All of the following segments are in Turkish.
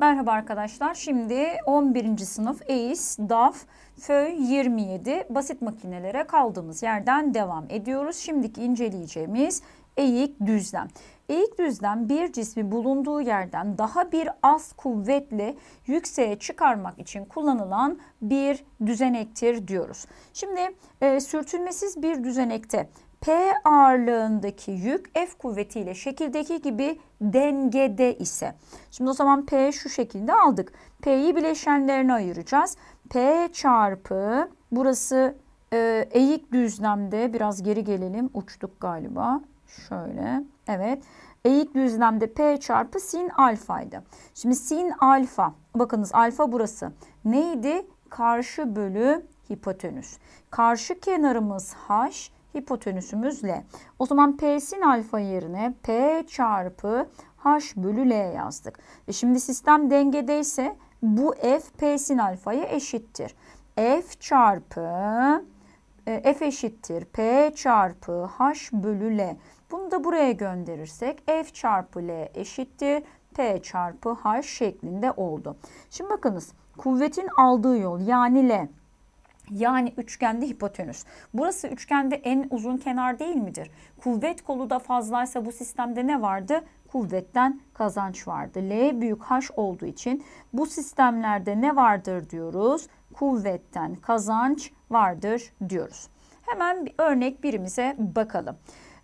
Merhaba arkadaşlar. Şimdi 11. sınıf E'is DAF, FÖY 27 basit makinelere kaldığımız yerden devam ediyoruz. Şimdiki inceleyeceğimiz eğik düzlem. Eğik düzlem bir cismi bulunduğu yerden daha bir az kuvvetli yükseğe çıkarmak için kullanılan bir düzenektir diyoruz. Şimdi e, sürtünmesiz bir düzenekte P ağırlığındaki yük F kuvvetiyle şekildeki gibi dengede ise. Şimdi o zaman P şu şekilde aldık. P'yi bileşenlerine ayıracağız. P çarpı burası e, eğik düzlemde biraz geri gelelim uçtuk galiba. Şöyle evet eğik düzlemde P çarpı sin alfaydı. Şimdi sin alfa bakınız alfa burası neydi? Karşı bölü hipotenüs. Karşı kenarımız H hipotenüsümüzle. O zaman P sin alfa yerine P çarpı H bölü L yazdık. E şimdi sistem dengedeyse bu F P sin alfaya eşittir. F çarpı e, F eşittir P çarpı H bölü L. Bunu da buraya gönderirsek F çarpı L eşittir P çarpı H şeklinde oldu. Şimdi bakınız kuvvetin aldığı yol yani L yani üçgende hipotenüs. Burası üçgende en uzun kenar değil midir? Kuvvet kolu da fazlaysa bu sistemde ne vardı? Kuvvetten kazanç vardı. L büyük H olduğu için bu sistemlerde ne vardır diyoruz? Kuvvetten kazanç vardır diyoruz. Hemen bir örnek birimize bakalım.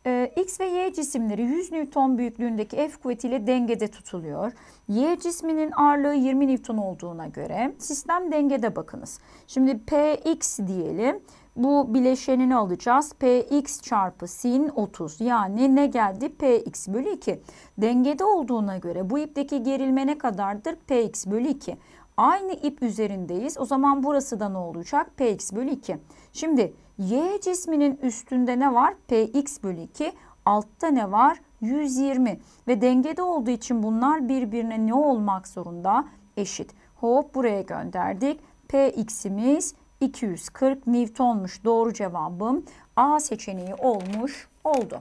Ee, X ve Y cisimleri 100 Newton büyüklüğündeki F kuvvetiyle dengede tutuluyor. Y cisminin ağırlığı 20 Newton olduğuna göre sistem dengede bakınız. Şimdi PX diyelim. Bu bileşenini alacağız. Px çarpı sin 30 yani ne geldi? Px bölü 2. Dengede olduğuna göre bu ipteki gerilme ne kadardır? Px bölü 2. Aynı ip üzerindeyiz. O zaman burası da ne olacak? Px bölü 2. Şimdi y cisminin üstünde ne var? Px bölü 2. Altta ne var? 120. Ve dengede olduğu için bunlar birbirine ne olmak zorunda? Eşit. Hop buraya gönderdik. Px'imiz 240 Newton'muş. Doğru cevabım A seçeneği olmuş oldu.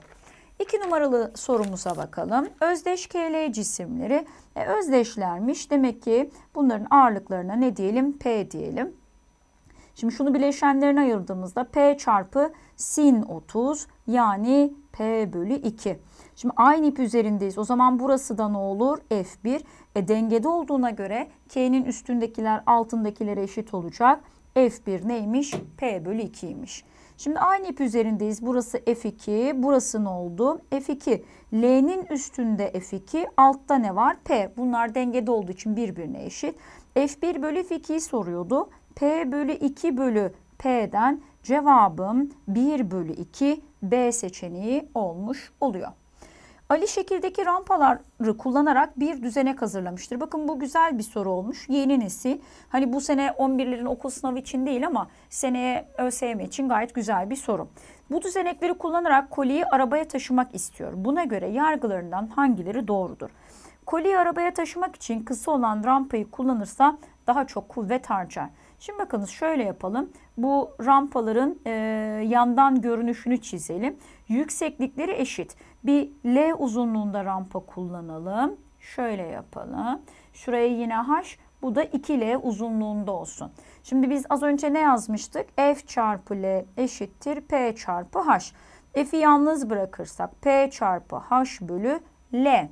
İki numaralı sorumuza bakalım. Özdeş KL cisimleri e, özdeşlermiş. Demek ki bunların ağırlıklarına ne diyelim? P diyelim. Şimdi şunu bileşenlerine ayırdığımızda P çarpı sin 30 yani P bölü 2. Şimdi aynı ip üzerindeyiz. O zaman burası da ne olur? F1. E, dengede olduğuna göre K'nin üstündekiler altındakilere eşit olacak. F1 neymiş? P bölü 2'ymiş. Şimdi aynı ip üzerindeyiz. Burası F2, burası ne oldu? F2. L'nin üstünde F2, altta ne var? P. Bunlar dengede olduğu için birbirine eşit. F1 bölü F2'yi soruyordu. P bölü 2 bölü P'den cevabım 1 bölü 2 B seçeneği olmuş oluyor. Ali şekildeki rampaları kullanarak bir düzenek hazırlamıştır. Bakın bu güzel bir soru olmuş. Yeni nesil. Hani bu sene 11'lerin okul sınavı için değil ama seneye ÖSYM için gayet güzel bir soru. Bu düzenekleri kullanarak koliyi arabaya taşımak istiyor. Buna göre yargılarından hangileri doğrudur? Koliyi arabaya taşımak için kısa olan rampayı kullanırsa daha çok kuvvet harcar. Şimdi bakınız şöyle yapalım. Bu rampaların e, yandan görünüşünü çizelim. Yükseklikleri eşit. Bir L uzunluğunda rampa kullanalım. Şöyle yapalım. Şuraya yine H, bu da 2L uzunluğunda olsun. Şimdi biz az önce ne yazmıştık? F çarpı L eşittir P çarpı H. F'i yalnız bırakırsak P çarpı H bölü L.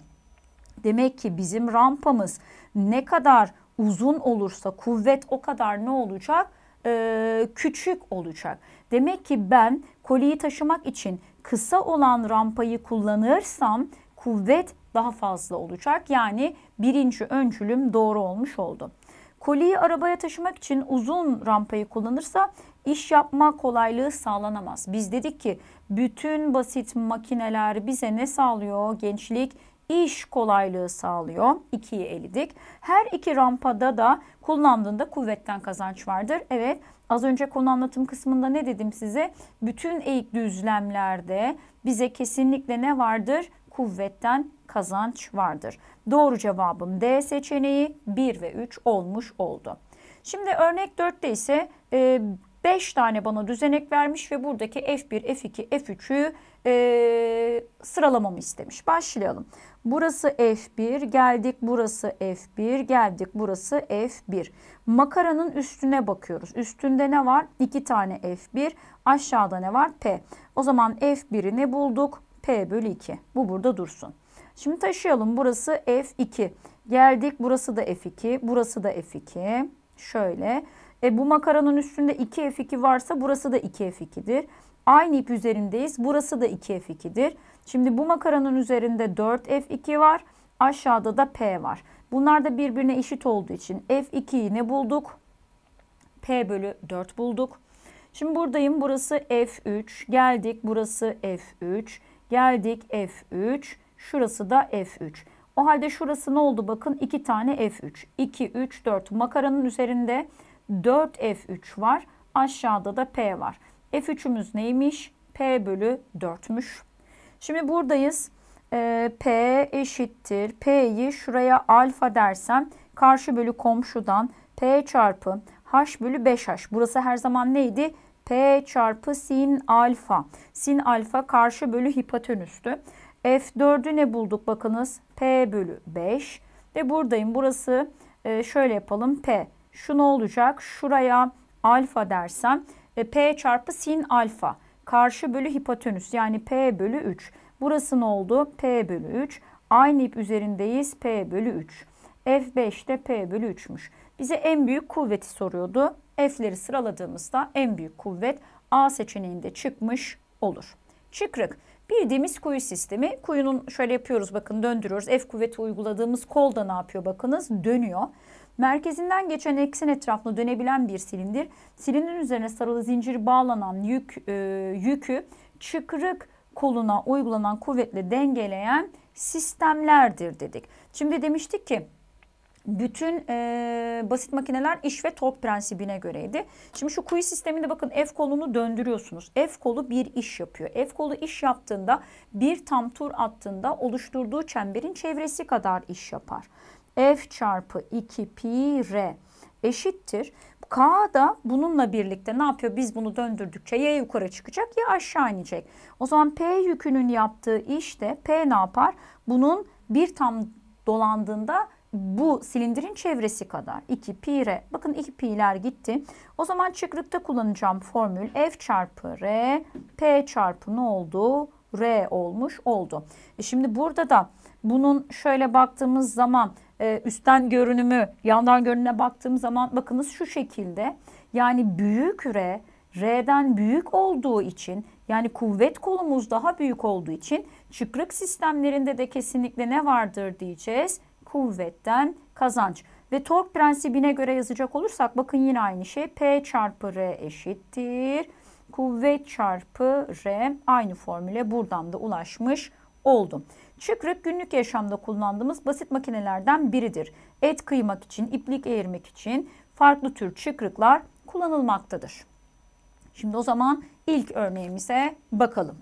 Demek ki bizim rampamız ne kadar uzun olursa kuvvet o kadar ne olacak? Ee, küçük olacak. Demek ki ben koliyi taşımak için kısa olan rampayı kullanırsam kuvvet daha fazla olacak. Yani birinci öncülüm doğru olmuş oldu. Koliyi arabaya taşımak için uzun rampayı kullanırsa iş yapma kolaylığı sağlanamaz. Biz dedik ki bütün basit makineler bize ne sağlıyor? Gençlik, iş kolaylığı sağlıyor. 2'yi eledik. Her iki rampada da kullandığında kuvvetten kazanç vardır. Evet az önce konu anlatım kısmında ne dedim size? Bütün eğik düzlemlerde bize kesinlikle ne vardır? Kuvvetten kazanç vardır. Doğru cevabım D seçeneği 1 ve 3 olmuş oldu. Şimdi örnek 4'te ise e, 5 tane bana düzenek vermiş ve buradaki F1, F2, F3'ü e, sıralamamı istemiş. Başlayalım. Burası F1, geldik burası F1, geldik burası F1. Makaranın üstüne bakıyoruz. Üstünde ne var? 2 tane F1, aşağıda ne var? P. O zaman F1'i ne bulduk? P bölü 2. Bu burada dursun. Şimdi taşıyalım. Burası F2. Geldik burası da F2, burası da F2. Şöyle. E, bu makaranın üstünde 2F2 varsa burası da 2F2'dir. Aynı ip üzerindeyiz. Burası da 2F2'dir. Şimdi bu makaranın üzerinde 4F2 var. Aşağıda da P var. Bunlar da birbirine eşit olduğu için F2'yi ne bulduk? P bölü 4 bulduk. Şimdi buradayım. Burası F3. Geldik. Burası F3. Geldik F3. Şurası da F3. O halde şurası ne oldu? Bakın 2 tane F3. 2, 3, 4. Makaranın üzerinde 4F3 var. Aşağıda da P var. F3'ümüz neymiş? P bölü 4'müş. Şimdi buradayız. E, P eşittir. P'yi şuraya alfa dersem karşı bölü komşudan P çarpı H bölü 5H. Burası her zaman neydi? P çarpı sin alfa. Sin alfa karşı bölü hipotenüstü. F4'ü ne bulduk bakınız? P bölü 5. Ve buradayım. Burası e, şöyle yapalım. P şu ne olacak? Şuraya alfa dersem e, P çarpı sin alfa. Karşı bölü hipotenüs yani P bölü 3. Burası ne oldu? P bölü 3. Aynı ip üzerindeyiz. P bölü 3. F5 de P bölü 3'müş. Bize en büyük kuvveti soruyordu. F'leri sıraladığımızda en büyük kuvvet A seçeneğinde çıkmış olur. Çıkrık. Bildiğimiz kuyu sistemi. Kuyunun şöyle yapıyoruz bakın döndürüyoruz. F kuvveti uyguladığımız kol da ne yapıyor bakınız? Dönüyor. Merkezinden geçen eksen etrafına dönebilen bir silindir. Silindirin üzerine sarılı zincir bağlanan yük, e, yükü çıkırık koluna uygulanan kuvvetle dengeleyen sistemlerdir dedik. Şimdi demiştik ki bütün e, basit makineler iş ve top prensibine göreydi. Şimdi şu kuyu sisteminde bakın F kolunu döndürüyorsunuz. F kolu bir iş yapıyor. F kolu iş yaptığında bir tam tur attığında oluşturduğu çemberin çevresi kadar iş yapar. F çarpı 2 pi r eşittir. K da bununla birlikte ne yapıyor? Biz bunu döndürdükçe ya yukarı çıkacak ya aşağı inecek. O zaman P yükünün yaptığı iş de P ne yapar? Bunun bir tam dolandığında bu silindirin çevresi kadar 2 pi r. Bakın 2 pi'ler gitti. O zaman çıkrıkta kullanacağım formül F çarpı R, P çarpı ne oldu? R olmuş oldu. E şimdi burada da bunun şöyle baktığımız zaman e, üstten görünümü yandan görünüme baktığım zaman bakınız şu şekilde. Yani büyük R R'den büyük olduğu için yani kuvvet kolumuz daha büyük olduğu için çıkrık sistemlerinde de kesinlikle ne vardır diyeceğiz? Kuvvetten kazanç. Ve tork prensibine göre yazacak olursak bakın yine aynı şey P çarpı R eşittir kuvvet çarpı R aynı formüle buradan da ulaşmış oldum. Çıkrık günlük yaşamda kullandığımız basit makinelerden biridir. Et kıymak için, iplik eğirmek için farklı tür çıkrıklar kullanılmaktadır. Şimdi o zaman ilk örneğimize bakalım.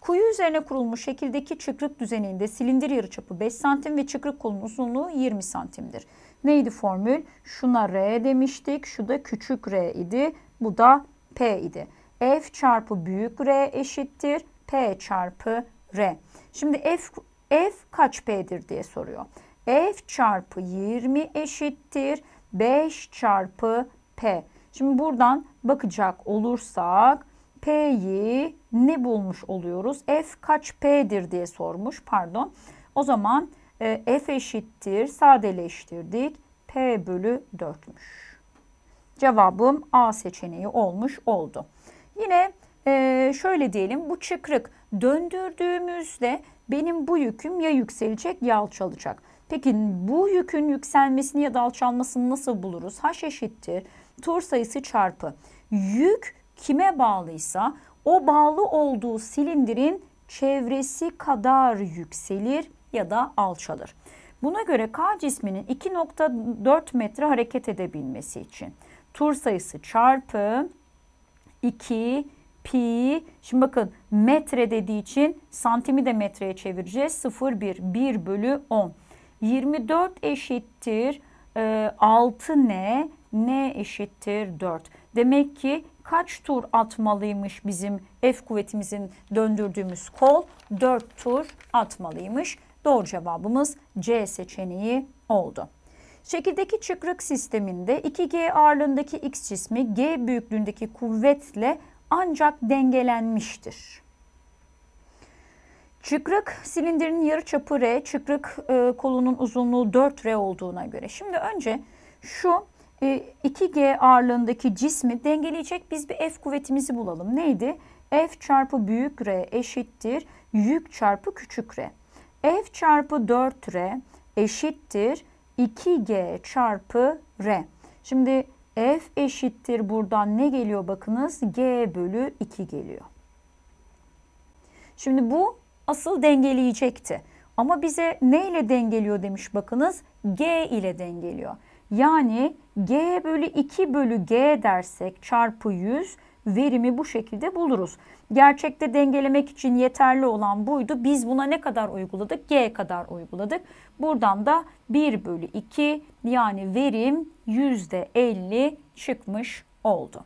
Kuyu üzerine kurulmuş şekildeki çıkrık düzeninde silindir yarıçapı 5 santim ve çıkrık kolun uzunluğu 20 santimdir. Neydi formül? Şuna R demiştik. Şu da küçük R idi. Bu da P idi. F çarpı büyük R eşittir P çarpı R. Şimdi F, F kaç P'dir diye soruyor. F çarpı 20 eşittir 5 çarpı P. Şimdi buradan bakacak olursak P'yi ne bulmuş oluyoruz? F kaç P'dir diye sormuş pardon. O zaman e, F eşittir sadeleştirdik. P bölü 4'müş. Cevabım A seçeneği olmuş oldu. Yine e, şöyle diyelim bu çıkrık döndürdüğümüzde benim bu yüküm ya yükselecek ya alçalacak. Peki bu yükün yükselmesini ya da alçalmasını nasıl buluruz? H eşittir tur sayısı çarpı yük kime bağlıysa o bağlı olduğu silindirin çevresi kadar yükselir ya da alçalır. Buna göre K cisminin 2.4 metre hareket edebilmesi için tur sayısı çarpı 2 pi. Şimdi bakın metre dediği için santimi de metreye çevireceğiz. 0,1 1 bölü 10. 24 eşittir e, 6 ne? N eşittir 4. Demek ki kaç tur atmalıymış bizim F kuvvetimizin döndürdüğümüz kol? 4 tur atmalıymış. Doğru cevabımız C seçeneği oldu. Şekildeki çıkrık sisteminde 2G ağırlığındaki X cismi G büyüklüğündeki kuvvetle ancak dengelenmiştir. Çıkrık silindirin yarı çapı R, çıkrık e, kolunun uzunluğu 4R olduğuna göre. Şimdi önce şu e, 2G ağırlığındaki cismi dengeleyecek biz bir F kuvvetimizi bulalım. Neydi? F çarpı büyük R eşittir yük çarpı küçük R. F çarpı 4R eşittir 2G çarpı R. Şimdi F eşittir buradan ne geliyor bakınız? G bölü 2 geliyor. Şimdi bu asıl dengeleyecekti. Ama bize ne ile dengeliyor demiş bakınız? G ile dengeliyor. Yani G bölü 2 bölü G dersek çarpı 100 verimi bu şekilde buluruz. Gerçekte dengelemek için yeterli olan buydu. Biz buna ne kadar uyguladık? G kadar uyguladık. Buradan da 1 bölü 2 yani verim %50 çıkmış oldu.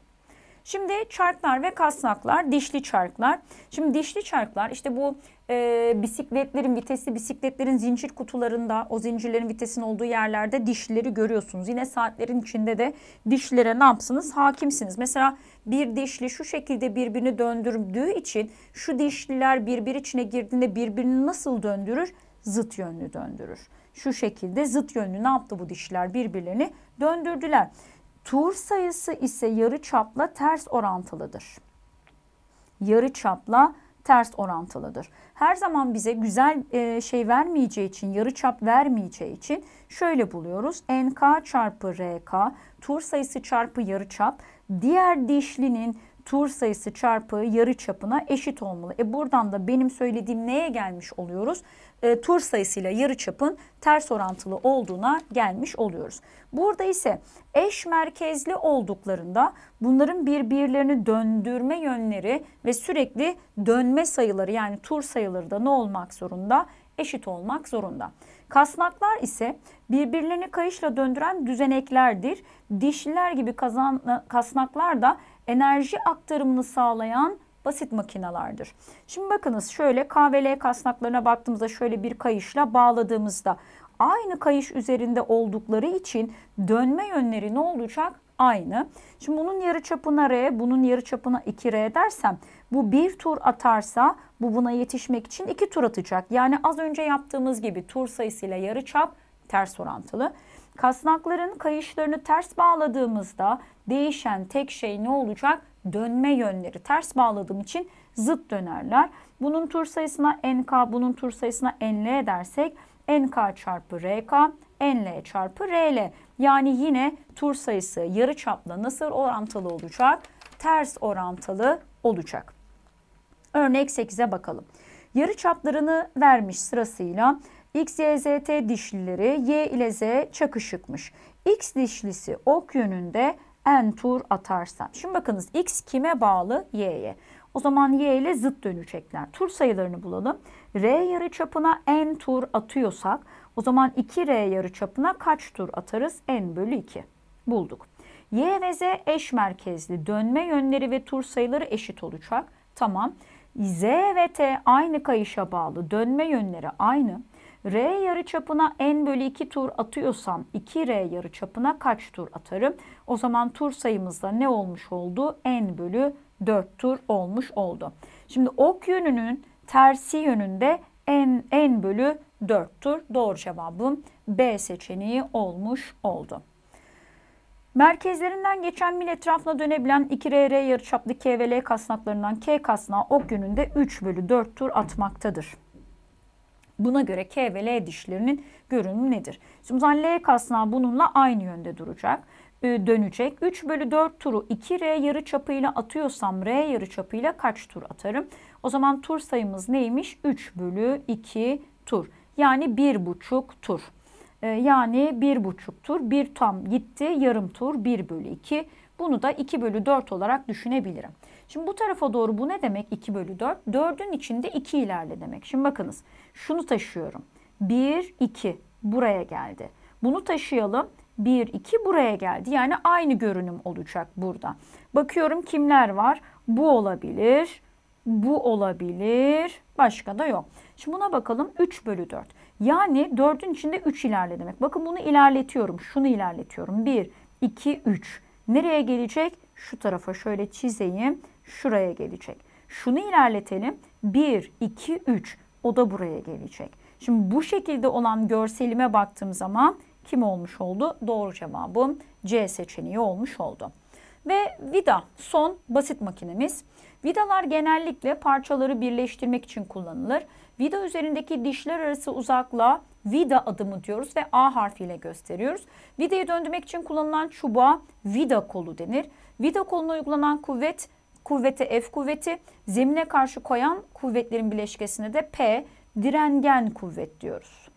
Şimdi çarklar ve kasnaklar, dişli çarklar. Şimdi dişli çarklar işte bu e, bisikletlerin vitesi, bisikletlerin zincir kutularında, o zincirlerin vitesinin olduğu yerlerde dişlileri görüyorsunuz. Yine saatlerin içinde de dişlere ne yapsınız? Hakimsiniz. Mesela bir dişli şu şekilde birbirini döndürdüğü için şu dişliler birbiri içine girdiğinde birbirini nasıl döndürür? Zıt yönlü döndürür. Şu şekilde zıt yönlü ne yaptı bu dişler? Birbirlerini döndürdüler. Tur sayısı ise yarı çapla ters orantılıdır. Yarı çapla ters orantılıdır. Her zaman bize güzel e, şey vermeyeceği için, yarı çap vermeyeceği için şöyle buluyoruz. NK çarpı RK, tur sayısı çarpı yarı çap diğer dişlinin tur sayısı çarpı yarı çapına eşit olmalı. E buradan da benim söylediğim neye gelmiş oluyoruz? E, tur sayısıyla yarı çapın ters orantılı olduğuna gelmiş oluyoruz. Burada ise eş merkezli olduklarında bunların birbirlerini döndürme yönleri ve sürekli dönme sayıları yani tur sayıları da ne olmak zorunda? Eşit olmak zorunda. Kasnaklar ise birbirlerini kayışla döndüren düzeneklerdir. Dişliler gibi kazan, kasnaklar da enerji aktarımını sağlayan basit makinalardır. Şimdi bakınız şöyle KVL kasnaklarına baktığımızda şöyle bir kayışla bağladığımızda aynı kayış üzerinde oldukları için dönme yönleri ne olacak? Aynı. Şimdi bunun yarı çapına R, bunun yarı çapına 2R dersem bu bir tur atarsa bu buna yetişmek için iki tur atacak. Yani az önce yaptığımız gibi tur sayısıyla yarı çap ters orantılı. Kasnakların kayışlarını ters bağladığımızda değişen tek şey ne olacak? Dönme yönleri ters bağladığım için zıt dönerler. Bunun tur sayısına NK, bunun tur sayısına NL edersek NK çarpı RK, NL çarpı RL. Yani yine tur sayısı yarı çapla nasıl orantılı olacak? Ters orantılı olacak. Örnek 8'e bakalım. Yarı çaplarını vermiş sırasıyla X, Y, Z, T dişlileri Y ile Z çakışıkmış. X dişlisi ok yönünde en tur atarsam. Şimdi bakınız X kime bağlı? Y'ye. O zaman y ile zıt dönecekler. Tur sayılarını bulalım. R yarı çapına n tur atıyorsak o zaman 2r yarı çapına kaç tur atarız? n bölü 2 bulduk. Y ve z eş merkezli dönme yönleri ve tur sayıları eşit olacak. Tamam. Z ve T aynı kayışa bağlı. Dönme yönleri aynı. R yarı çapına n bölü 2 tur atıyorsam 2R yarı çapına kaç tur atarım? O zaman tur sayımızda ne olmuş oldu? n bölü 4 tur olmuş oldu. Şimdi ok yönünün tersi yönünde n, n bölü 4 tur. Doğru cevabım B seçeneği olmuş oldu. Merkezlerinden geçen mil etrafına dönebilen 2RR yarıçaplı KVL kasnaklarından K kasnağı ok yönünde 3 bölü 4 tur atmaktadır. Buna göre K ve L dişlerinin görünümü nedir? Şimdi L kasnağı bununla aynı yönde duracak e, dönecek. 3 bölü 4 turu 2R yarı çapıyla atıyorsam R yarı çapıyla kaç tur atarım? O zaman tur sayımız neymiş? 3 bölü 2 tur. Yani 1,5 tur. Ee, yani 1,5 tur, bir tam gitti, yarım tur 1 bölü 2. Bunu da 2 bölü 4 olarak düşünebilirim. Şimdi bu tarafa doğru bu ne demek 2 bölü 4? 4'ün içinde 2 ilerle demek. Şimdi bakınız şunu taşıyorum. 1, 2 buraya geldi. Bunu taşıyalım. 1, 2 buraya geldi. Yani aynı görünüm olacak burada. Bakıyorum kimler var? Bu olabilir. Bu olabilir. Başka da yok. Şimdi buna bakalım 3 bölü 4. Yani 4'ün içinde 3 ilerle demek. Bakın bunu ilerletiyorum. Şunu ilerletiyorum. 1, 2, 3. Nereye gelecek? Şu tarafa şöyle çizeyim. Şuraya gelecek. Şunu ilerletelim. 1, 2, 3. O da buraya gelecek. Şimdi bu şekilde olan görselime baktığım zaman kim olmuş oldu? Doğru cevabım C seçeneği olmuş oldu. Ve vida son basit makinemiz. Vidalar genellikle parçaları birleştirmek için kullanılır. Vida üzerindeki dişler arası uzaklığa vida adımı diyoruz ve A harfiyle gösteriyoruz. Vidayı döndürmek için kullanılan çubuğa vida kolu denir. Vida koluna uygulanan kuvvet kuvvete F kuvveti, zemine karşı koyan kuvvetlerin bileşkesine de P direngen kuvvet diyoruz.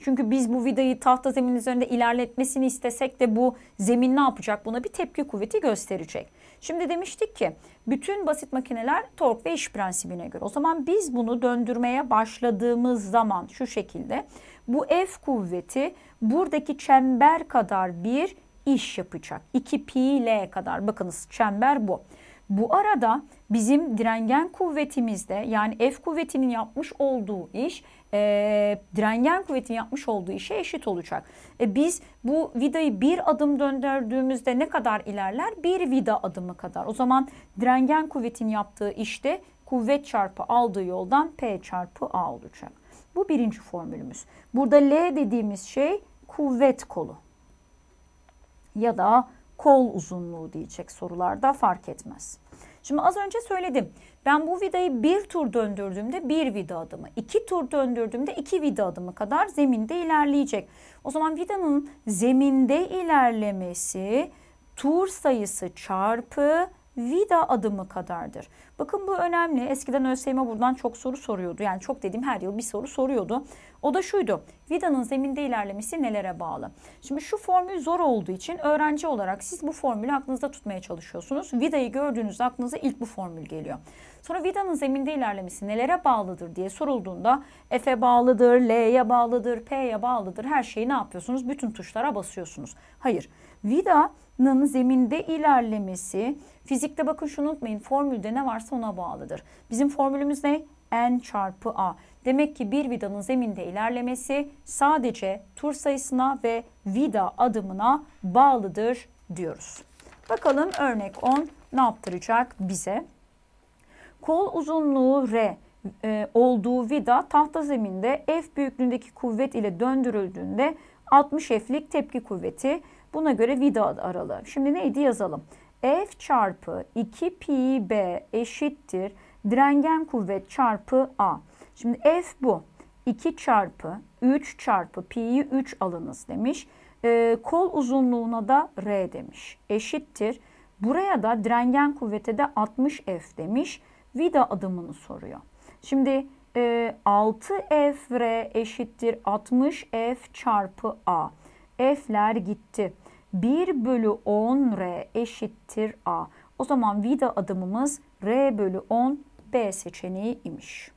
Çünkü biz bu vidayı tahta zemin üzerinde ilerletmesini istesek de bu zemin ne yapacak? Buna bir tepki kuvveti gösterecek. Şimdi demiştik ki bütün basit makineler tork ve iş prensibine göre. O zaman biz bunu döndürmeye başladığımız zaman şu şekilde bu F kuvveti buradaki çember kadar bir iş yapacak. 2 pi L kadar bakınız çember bu. Bu arada bizim direngen kuvvetimizde yani F kuvvetinin yapmış olduğu iş e, direngen kuvvetin yapmış olduğu işe eşit olacak. E, biz bu vidayı bir adım döndürdüğümüzde ne kadar ilerler? Bir vida adımı kadar. O zaman direngen kuvvetin yaptığı işte kuvvet çarpı aldığı yoldan P çarpı A olacak. Bu birinci formülümüz. Burada L dediğimiz şey kuvvet kolu ya da kol uzunluğu diyecek sorularda fark etmez. Şimdi az önce söyledim. Ben bu vidayı bir tur döndürdüğümde bir vida adımı, iki tur döndürdüğümde iki vida adımı kadar zeminde ilerleyecek. O zaman vidanın zeminde ilerlemesi tur sayısı çarpı vida adımı kadardır. Bakın bu önemli. Eskiden ÖSYM buradan çok soru soruyordu. Yani çok dediğim her yıl bir soru soruyordu. O da şuydu. Vida'nın zeminde ilerlemesi nelere bağlı? Şimdi şu formül zor olduğu için öğrenci olarak siz bu formülü aklınızda tutmaya çalışıyorsunuz. Vida'yı gördüğünüzde aklınıza ilk bu formül geliyor. Sonra vidanın zeminde ilerlemesi nelere bağlıdır diye sorulduğunda F'e bağlıdır, L'ye bağlıdır, P'ye bağlıdır her şeyi ne yapıyorsunuz? Bütün tuşlara basıyorsunuz. Hayır. Vida nın zeminde ilerlemesi. Fizikte bakın şunu unutmayın formülde ne varsa ona bağlıdır. Bizim formülümüz ne? N çarpı A. Demek ki bir vidanın zeminde ilerlemesi sadece tur sayısına ve vida adımına bağlıdır diyoruz. Bakalım örnek 10 ne yaptıracak bize? Kol uzunluğu R e, olduğu vida tahta zeminde F büyüklüğündeki kuvvet ile döndürüldüğünde 60 F'lik tepki kuvveti Buna göre vida aralığı. Şimdi neydi yazalım. F çarpı 2 pi b eşittir direngen kuvvet çarpı a. Şimdi F bu. 2 çarpı 3 çarpı pi 3 alınız demiş. Ee, kol uzunluğuna da r demiş. Eşittir. Buraya da direngen kuvvete de 60 F demiş. Vida adımını soruyor. Şimdi e, 6 F R eşittir 60 F çarpı A. F'ler gitti. 1 bölü 10 R eşittir A. O zaman vida adımımız R bölü 10 B seçeneği imiş.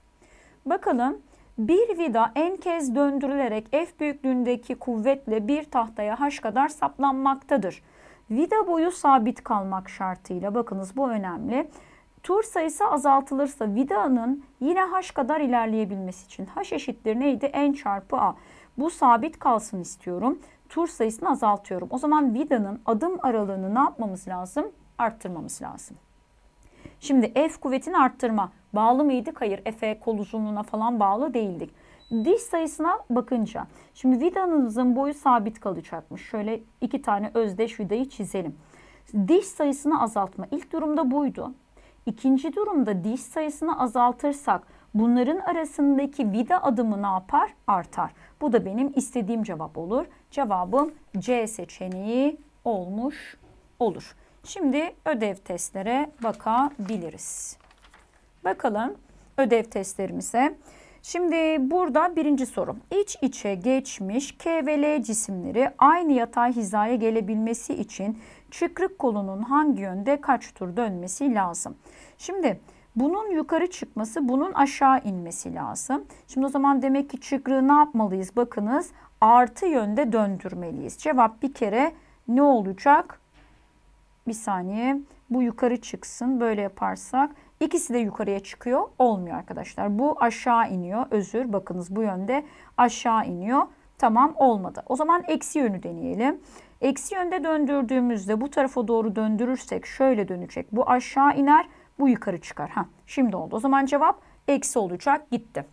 Bakalım bir vida en kez döndürülerek F büyüklüğündeki kuvvetle bir tahtaya H kadar saplanmaktadır. Vida boyu sabit kalmak şartıyla bakınız bu önemli. Tur sayısı azaltılırsa vidanın yine h kadar ilerleyebilmesi için h eşittir neydi? n çarpı a. Bu sabit kalsın istiyorum tur sayısını azaltıyorum. O zaman vidanın adım aralığını ne yapmamız lazım? Arttırmamız lazım. Şimdi F kuvvetini arttırma. Bağlı mıydık? Hayır. F'e kol uzunluğuna falan bağlı değildik. Diş sayısına bakınca. Şimdi vidanızın boyu sabit kalacakmış. Şöyle iki tane özdeş vidayı çizelim. Diş sayısını azaltma. İlk durumda buydu. İkinci durumda diş sayısını azaltırsak Bunların arasındaki vida adımı ne yapar? Artar. Bu da benim istediğim cevap olur. Cevabım C seçeneği olmuş olur. Şimdi ödev testlere bakabiliriz. Bakalım ödev testlerimize. Şimdi burada birinci soru. İç içe geçmiş K ve L cisimleri aynı yatay hizaya gelebilmesi için çıkrık kolunun hangi yönde kaç tur dönmesi lazım? Şimdi bunun yukarı çıkması, bunun aşağı inmesi lazım. Şimdi o zaman demek ki çıkrığı ne yapmalıyız? Bakınız artı yönde döndürmeliyiz. Cevap bir kere ne olacak? Bir saniye bu yukarı çıksın böyle yaparsak ikisi de yukarıya çıkıyor olmuyor arkadaşlar. Bu aşağı iniyor özür bakınız bu yönde aşağı iniyor. Tamam olmadı. O zaman eksi yönü deneyelim. Eksi yönde döndürdüğümüzde bu tarafa doğru döndürürsek şöyle dönecek. Bu aşağı iner. Bu yukarı çıkar. Ha, şimdi oldu. O zaman cevap eksi olacak gitti.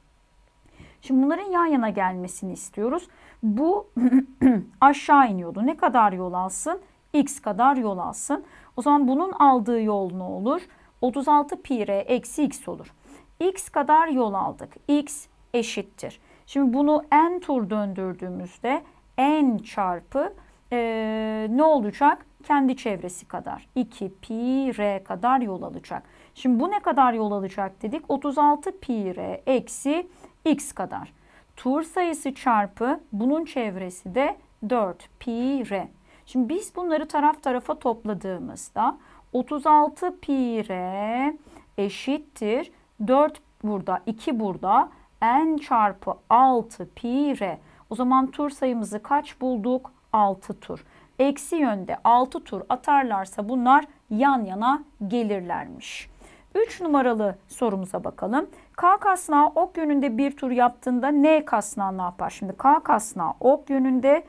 Şimdi bunların yan yana gelmesini istiyoruz. Bu aşağı iniyordu. Ne kadar yol alsın? X kadar yol alsın. O zaman bunun aldığı yol ne olur? 36 pi r eksi x olur. X kadar yol aldık. X eşittir. Şimdi bunu n tur döndürdüğümüzde n çarpı e, ne olacak? kendi çevresi kadar 2 pi r kadar yol alacak. Şimdi bu ne kadar yol alacak dedik? 36 pi r eksi x kadar. Tur sayısı çarpı bunun çevresi de 4 pi r. Şimdi biz bunları taraf tarafa topladığımızda 36 pi r eşittir 4 burada 2 burada n çarpı 6 pi r. O zaman tur sayımızı kaç bulduk? 6 tur eksi yönde 6 tur atarlarsa bunlar yan yana gelirlermiş. 3 numaralı sorumuza bakalım. K kasnağı ok yönünde bir tur yaptığında N kasnağı ne yapar? Şimdi K kasnağı ok yönünde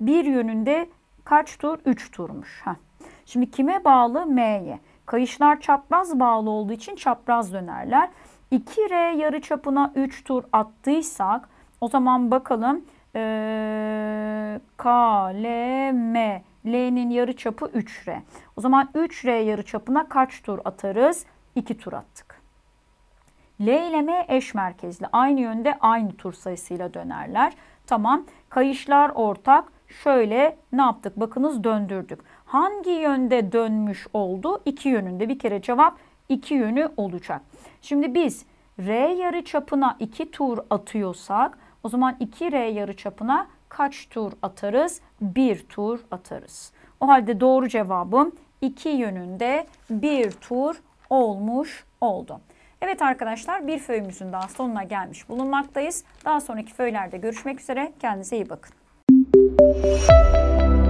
bir yönünde kaç tur? 3 turmuş. Heh. Şimdi kime bağlı? M'ye. Kayışlar çapraz bağlı olduğu için çapraz dönerler. 2R yarı çapına 3 tur attıysak o zaman bakalım e, K, L, M. L'nin yarı çapı 3R. O zaman 3R yarı çapına kaç tur atarız? 2 tur attık. L ile M eş merkezli. Aynı yönde aynı tur sayısıyla dönerler. Tamam. Kayışlar ortak. Şöyle ne yaptık? Bakınız döndürdük. Hangi yönde dönmüş oldu? İki yönünde. Bir kere cevap iki yönü olacak. Şimdi biz R yarı çapına 2 tur atıyorsak o zaman 2R yarıçapına kaç tur atarız? 1 tur atarız. O halde doğru cevabım 2 yönünde 1 tur olmuş oldu. Evet arkadaşlar bir föyümüzün daha sonuna gelmiş bulunmaktayız. Daha sonraki föylerde görüşmek üzere. Kendinize iyi bakın. Müzik